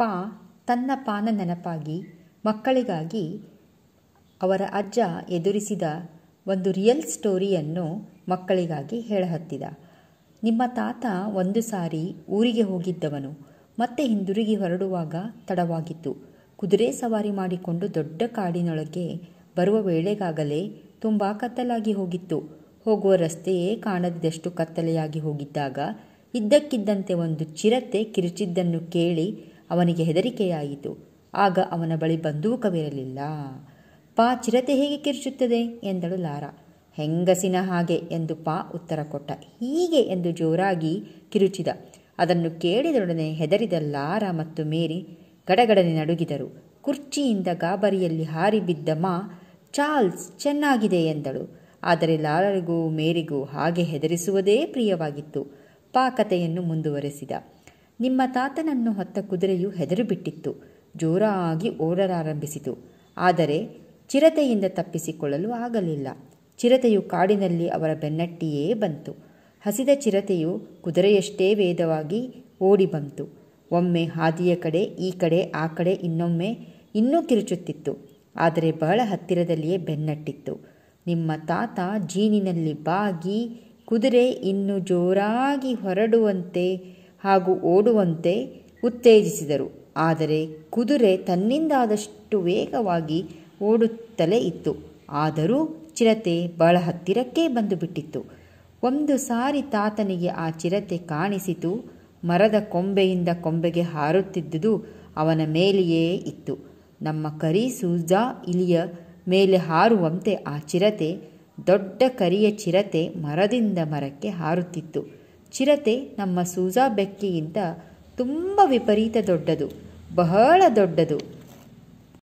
ಪಾ ತನ್ನ ಪಾನ ನೆನಪಾಗಿ ಮಕ್ಕಳಿಗಾಗಿ ಅವರ ಅಜ್ಜ ಎದುರಿಸಿದ ಒಂದು ರಿಯಲ್ ಸ್ಟೋರಿಯನ್ನು ಮಕ್ಕಳಿಗಾಗಿ ಹೇಳಹತ್ತಿದ ನಿಮ್ಮ ತಾತ ಒಂದು ಸಾರಿ ಊರಿಗೆ ಹೋಗಿದ್ದವನು ಮತ್ತೆ ಹಿಂದಿರುಗಿ ಹೊರಡುವಾಗ ತಡವಾಗಿತ್ತು ಕುದುರೆ ಸವಾರಿ ಮಾಡಿಕೊಂಡು ದೊಡ್ಡ ಕಾಡಿನೊಳಗೆ ಬರುವ ವೇಳೆಗಾಗಲೇ ತುಂಬ ಕತ್ತಲಾಗಿ ಹೋಗಿತ್ತು ಹೋಗುವ ರಸ್ತೆಯೇ ಕಾಣದಷ್ಟು ಕತ್ತಲೆಯಾಗಿ ಹೋಗಿದ್ದಾಗ ಇದ್ದಕ್ಕಿದ್ದಂತೆ ಒಂದು ಚಿರತೆ ಕಿರುಚಿದ್ದನ್ನು ಕೇಳಿ ಅವನಿಗೆ ಹೆದರಿಕೆಯಾಯಿತು ಆಗ ಅವನ ಬಳಿ ಬಂದೂಕವಿರಲಿಲ್ಲ ಪಾ ಚಿರತೆ ಹೇಗೆ ಕಿರುಚುತ್ತದೆ ಎಂದಳು ಲಾರಾ ಹೆಂಗಸಿನ ಹಾಗೆ ಎಂದು ಪಾ ಉತ್ತರ ಕೊಟ್ಟ ಹೀಗೆ ಎಂದು ಜೋರಾಗಿ ಕಿರುಚಿದ ಅದನ್ನು ಕೇಳಿದೊಡನೆ ಹೆದರಿದ ಲಾರಾ ಮತ್ತು ಮೇರಿ ಗಡಗಡನೆ ನಡುಗಿದರು ಕುರ್ಚಿಯಿಂದ ಗಾಬರಿಯಲ್ಲಿ ಹಾರಿ ಬಿದ್ದ ಮಾ ಚಾರ್ಲ್ಸ್ ಚೆನ್ನಾಗಿದೆ ಎಂದಳು ಆದರೆ ಲಾರರಿಗೂ ಮೇರಿಗೂ ಹಾಗೆ ಹೆದರಿಸುವುದೇ ಪ್ರಿಯವಾಗಿತ್ತು ಪಾಕತೆಯನ್ನು ಮುಂದುವರೆಸಿದ ನಿಮ್ಮ ತಾತನನ್ನು ಹೊತ್ತ ಕುದುರೆಯು ಹೆದರಿಬಿಟ್ಟಿತ್ತು ಜೋರಾಗಿ ಓಡಲಾರಂಭಿಸಿತು ಆದರೆ ಚಿರತೆಯಿಂದ ತಪ್ಪಿಸಿಕೊಳ್ಳಲು ಆಗಲಿಲ್ಲ ಚಿರತೆಯು ಕಾಡಿನಲ್ಲಿ ಅವರ ಬೆನ್ನಟ್ಟಿಯೇ ಬಂತು ಹಸಿದ ಚಿರತೆಯು ಕುದುರೆಯಷ್ಟೇ ವೇದವಾಗಿ ಓಡಿ ಬಂತು ಒಮ್ಮೆ ಹಾದಿಯ ಕಡೆ ಈ ಕಡೆ ಆ ಕಡೆ ಇನ್ನೊಮ್ಮೆ ಇನ್ನೂ ಕಿರುಚುತ್ತಿತ್ತು ಆದರೆ ಬಹಳ ಹತ್ತಿರದಲ್ಲಿಯೇ ಬೆನ್ನಟ್ಟಿತ್ತು ನಿಮ್ಮ ತಾತ ಜೀನಿನಲ್ಲಿ ಬಾಗಿ ಕುದುರೆ ಇನ್ನು ಜೋರಾಗಿ ಹೊರಡುವಂತೆ ಹಾಗೂ ಓಡುವಂತೆ ಉತ್ತೇಜಿಸಿದರು ಆದರೆ ಕುದುರೆ ತನ್ನಿಂದಾದಷ್ಟು ವೇಗವಾಗಿ ಓಡುತ್ತಲೇ ಇತ್ತು ಆದರೂ ಚಿರತೆ ಬಹಳ ಹತ್ತಿರಕ್ಕೆ ಬಂದು ಬಿಟ್ಟಿತ್ತು ಒಂದು ಸಾರಿ ತಾತನಿಗೆ ಆ ಚಿರತೆ ಕಾಣಿಸಿತು ಮರದ ಕೊಂಬೆಯಿಂದ ಕೊಂಬೆಗೆ ಹಾರುತ್ತಿದ್ದುದು ಅವನ ಮೇಲೆಯೇ ಇತ್ತು ನಮ್ಮ ಕರಿ ಸೂಜಾ ಇಲಿಯ ಮೇಲೆ ಹಾರುವಂತೆ ಆ ಚಿರತೆ ದೊಡ್ಡ ಕರಿಯ ಚಿರತೆ ಮರದಿಂದ ಮರಕ್ಕೆ ಹಾರುತ್ತಿತ್ತು ಚಿರತೆ ನಮ್ಮ ಸೂಜಾ ಬೆಕ್ಕಿಗಿಂತ ತುಂಬ ವಿಪರೀತ ದೊಡ್ಡದು ಬಹಳ ದೊಡ್ಡದು